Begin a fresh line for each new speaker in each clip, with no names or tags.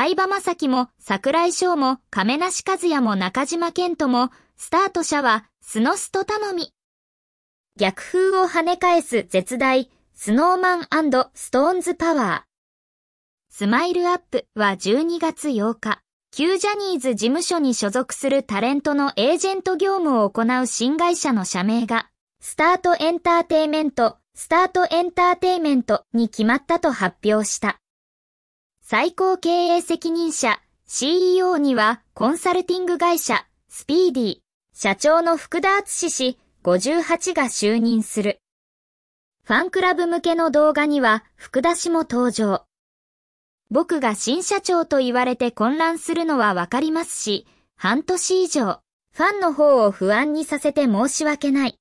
相葉雅紀も桜井翔も亀梨和也も中島健人もスタート者はスノスト頼み。逆風を跳ね返す絶大スノーマンストーンズパワー。スマイルアップは12月8日、旧ジャニーズ事務所に所属するタレントのエージェント業務を行う新会社の社名が、スタートエンターテイメント、スタートエンターテイメントに決まったと発表した。最高経営責任者、CEO にはコンサルティング会社、スピーディー、社長の福田敦氏、58が就任する。ファンクラブ向けの動画には福田氏も登場。僕が新社長と言われて混乱するのはわかりますし、半年以上、ファンの方を不安にさせて申し訳ない。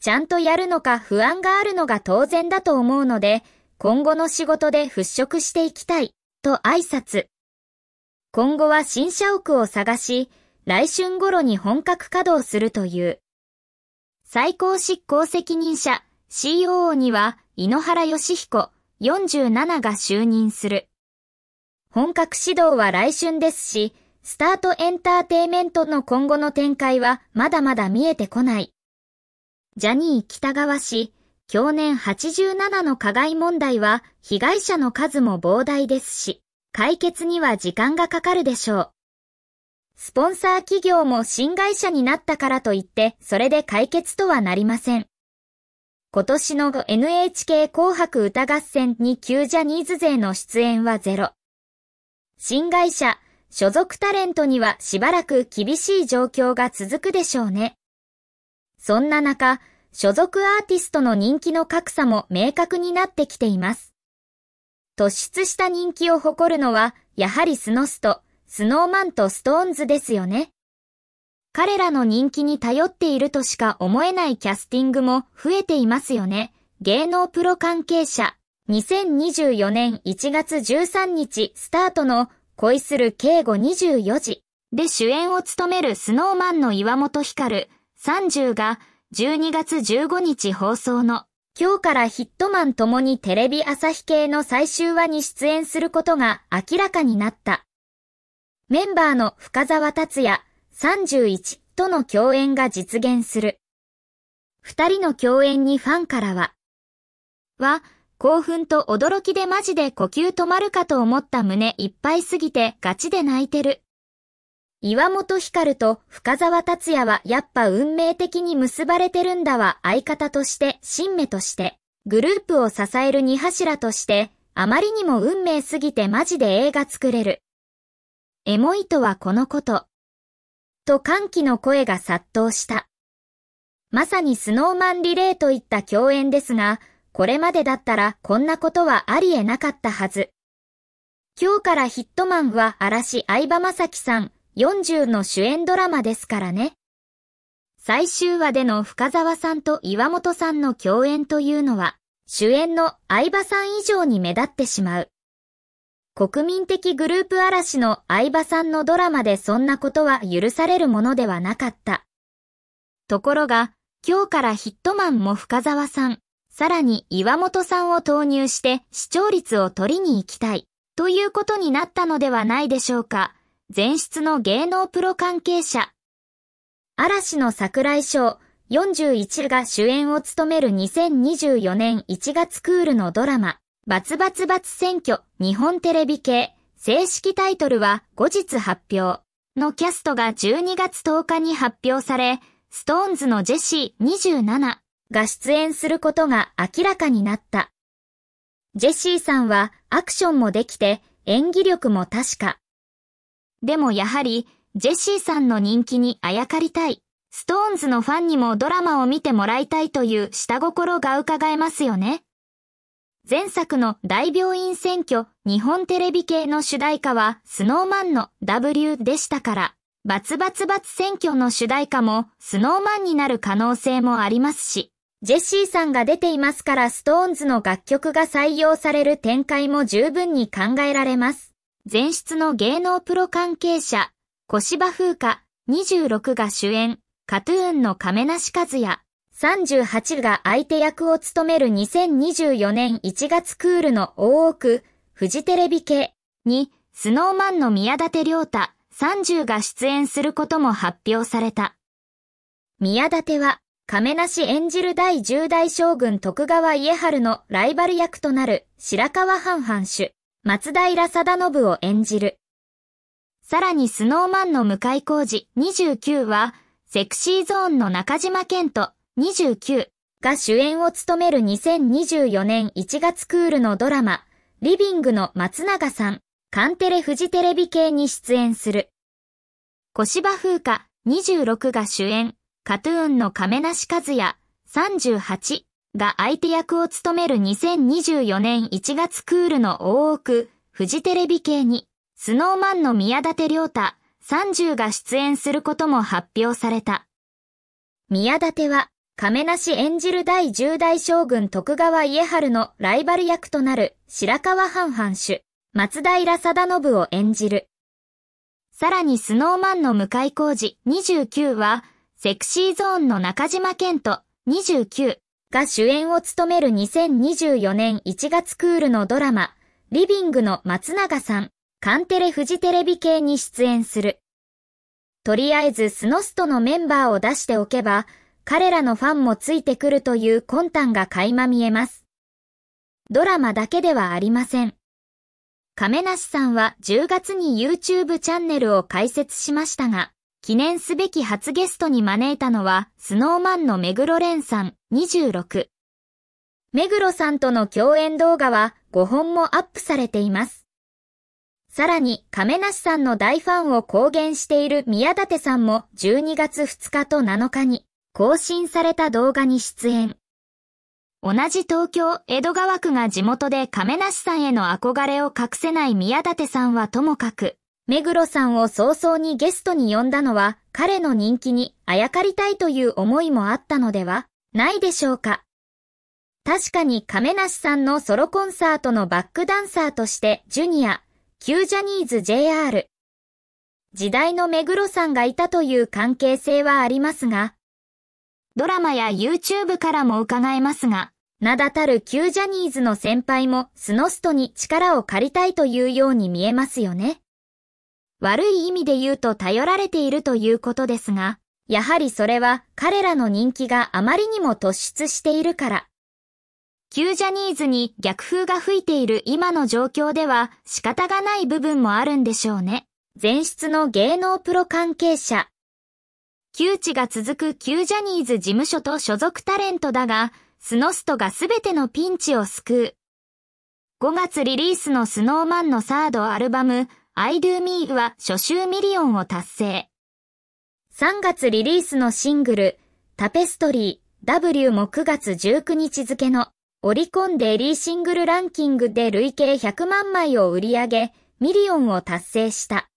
ちゃんとやるのか不安があるのが当然だと思うので、今後の仕事で払拭していきたい、と挨拶。今後は新社屋を探し、来春頃に本格稼働するという。最高執行責任者 COO には井ノ原義彦47が就任する。本格指導は来春ですし、スタートエンターテイメントの今後の展開はまだまだ見えてこない。ジャニー北川氏去年87の加害問題は被害者の数も膨大ですし、解決には時間がかかるでしょう。スポンサー企業も新会社になったからといって、それで解決とはなりません。今年の NHK 紅白歌合戦に旧ジャニーズ勢の出演はゼロ。新会社、所属タレントにはしばらく厳しい状況が続くでしょうね。そんな中、所属アーティストの人気の格差も明確になってきています。突出した人気を誇るのは、やはりスノスと、スノーマンとストーンズですよね。彼らの人気に頼っているとしか思えないキャスティングも増えていますよね。芸能プロ関係者、2024年1月13日スタートの恋する敬語24時で主演を務めるスノーマンの岩本光30が12月15日放送の今日からヒットマンともにテレビ朝日系の最終話に出演することが明らかになった。メンバーの深沢達也31との共演が実現する。二人の共演にファンからは、は、興奮と驚きでマジで呼吸止まるかと思った胸いっぱいすぎてガチで泣いてる。岩本光と深沢達也はやっぱ運命的に結ばれてるんだわ相方として、新芽として、グループを支える二柱として、あまりにも運命すぎてマジで映画作れる。エモいとはこのこと。と歓喜の声が殺到した。まさにスノーマンリレーといった共演ですが、これまでだったらこんなことはありえなかったはず。今日からヒットマンは嵐相葉雅紀さん、40の主演ドラマですからね。最終話での深沢さんと岩本さんの共演というのは、主演の相葉さん以上に目立ってしまう。国民的グループ嵐の相葉さんのドラマでそんなことは許されるものではなかった。ところが、今日からヒットマンも深沢さん、さらに岩本さんを投入して視聴率を取りに行きたい、ということになったのではないでしょうか。前室の芸能プロ関係者。嵐の桜井翔41が主演を務める2024年1月クールのドラマ、バツバツバツ選挙日本テレビ系正式タイトルは後日発表のキャストが12月10日に発表され、ストーンズのジェシー27が出演することが明らかになった。ジェシーさんはアクションもできて演技力も確か。でもやはり、ジェシーさんの人気にあやかりたい。ストーンズのファンにもドラマを見てもらいたいという下心が伺えますよね。前作の大病院選挙日本テレビ系の主題歌はスノーマンの W でしたから、バツバツバツ選挙の主題歌もスノーマンになる可能性もありますし、ジェシーさんが出ていますからストーンズの楽曲が採用される展開も十分に考えられます。前室の芸能プロ関係者、小芝風花26が主演、カトゥーンの亀梨和也、38が相手役を務める2024年1月クールの大奥、フジテレビ系に、スノーマンの宮舘良太30が出演することも発表された。宮舘は、亀梨演じる第10代将軍徳川家春のライバル役となる白川藩藩主、松平定信を演じる。さらにスノーマンの向井浩二29は、セクシーゾーンの中島健人29が主演を務める2024年1月クールのドラマ、リビングの松永さん、カンテレフジテレビ系に出演する。小芝風花26が主演、カトゥーンの亀梨和也38が相手役を務める2024年1月クールの大奥、フジテレビ系に、スノーマンの宮舘良太、30が出演することも発表された。宮舘は、亀梨演じる第10代将軍徳川家春のライバル役となる白川藩藩主、松平定信を演じる。さらにスノーマンの向井浩二29は、セクシーゾーンの中島健人29、が主演を務める2024年1月クールのドラマ、リビングの松永さん、カンテレフジテレビ系に出演する。とりあえずスノストのメンバーを出しておけば、彼らのファンもついてくるという魂胆が垣間見えます。ドラマだけではありません。亀梨さんは10月に YouTube チャンネルを開設しましたが、記念すべき初ゲストに招いたのは、スノーマンの目黒蓮さん、26目黒さんとの共演動画は5本もアップされています。さらに、亀梨さんの大ファンを公言している宮舘さんも12月2日と7日に更新された動画に出演。同じ東京、江戸川区が地元で亀梨さんへの憧れを隠せない宮舘さんはともかく、目黒さんを早々にゲストに呼んだのは彼の人気にあやかりたいという思いもあったのではないでしょうか確かに亀梨さんのソロコンサートのバックダンサーとしてジュニア、旧ジャニーズ JR、時代の目黒さんがいたという関係性はありますが、ドラマや YouTube からも伺えますが、名だたる旧ジャニーズの先輩もスノストに力を借りたいというように見えますよね。悪い意味で言うと頼られているということですが、やはりそれは彼らの人気があまりにも突出しているから。旧ジャニーズに逆風が吹いている今の状況では仕方がない部分もあるんでしょうね。前室の芸能プロ関係者。窮地が続く旧ジャニーズ事務所と所属タレントだが、スノストがすべてのピンチを救う。5月リリースのスノーマンのサードアルバム、I Do Me は初週ミリオンを達成。3月リリースのシングル、タペストリー W も9月19日付のオリコンデイリーシングルランキングで累計100万枚を売り上げ、ミリオンを達成した。